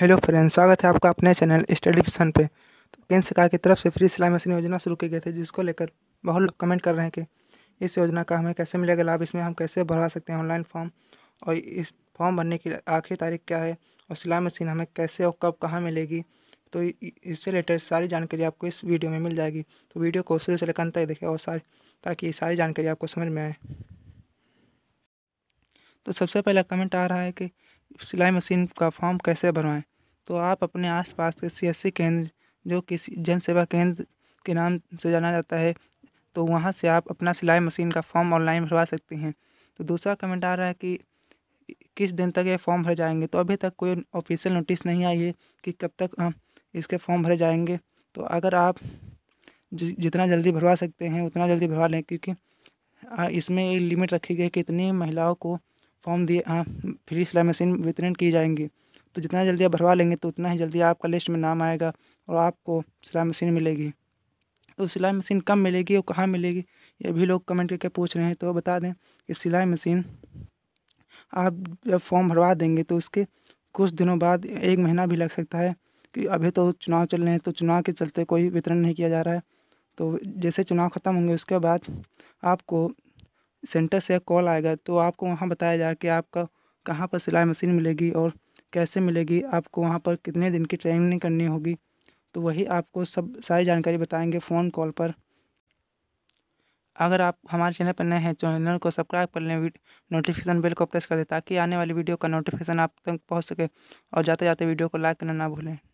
hello friends स्वागत है आपका अपने चैनल स्टडी फिशन पे तो केंद्र सरकार की तरफ से फ्री सिलाई मशीन योजना शुरू की गई थी जिसको लेकर बहुत लोग कमेंट कर रहे हैं कि इस योजना का हमें कैसे मिलेगा लाभ इसमें हम कैसे भरवा सकते हैं ऑनलाइन फॉर्म और इस फॉर्म भरने की आखिरी तारीख क्या है और सिलाई मशीन हमें कैसे और कब कहाँ मिलेगी तो इससे रिलेटेड सारी जानकारी आपको इस वीडियो में मिल जाएगी तो वीडियो को शुरू से लेकर अंत तक देखें और सारी ताकि ये सारी जानकारी आपको समझ में आए तो सबसे पहला कमेंट आ रहा है कि सिलाई मशीन का फॉर्म कैसे भरवाएं तो आप अपने आसपास के सी केंद्र जो किसी जन सेवा केंद्र के नाम से जाना जाता है तो वहाँ से आप अपना सिलाई मशीन का फॉर्म ऑनलाइन भरवा सकते हैं तो दूसरा कमेंट आ रहा है कि किस दिन तक ये फॉर्म भर जाएंगे तो अभी तक कोई ऑफिशियल नोटिस नहीं आई है कि कब तक आ, हाँ, इसके फॉर्म भरे जाएंगे तो अगर आप जितना जल्दी भरवा सकते हैं उतना जल्दी भरवा लें क्योंकि हाँ, इसमें लिमिट रखी गई है कि इतनी महिलाओं को फॉर्म दिए फ्री हाँ, सिलाई मशीन वितरण की जाएंगी तो जितना जल्दी आप भरवा लेंगे तो उतना ही जल्दी आपका लिस्ट में नाम आएगा और आपको सिलाई मशीन मिलेगी तो सिलाई मशीन कब मिलेगी और कहाँ मिलेगी ये भी लोग कमेंट करके पूछ रहे हैं तो बता दें कि सिलाई मशीन आप जब फॉर्म भरवा देंगे तो उसके कुछ दिनों बाद एक महीना भी लग सकता है कि अभी तो चुनाव चल रहे हैं तो चुनाव के चलते कोई वितरण नहीं किया जा रहा है तो जैसे चुनाव ख़त्म होंगे उसके बाद आपको सेंटर से कॉल आएगा तो आपको वहाँ बताया जाए कि आपका कहाँ पर सिलाई मशीन मिलेगी और कैसे मिलेगी आपको वहाँ पर कितने दिन की ट्रेनिंग करनी होगी तो वही आपको सब सारी जानकारी बताएंगे फ़ोन कॉल पर अगर आप हमारे चैनल पर नए हैं तो चैनल को सब्सक्राइब कर लें नोटिफिकेशन बेल को प्रेस कर दें ताकि आने वाली वीडियो का नोटिफिकेशन आप तक पहुँच सके और जाते जाते वीडियो को लाइक करना ना भूलें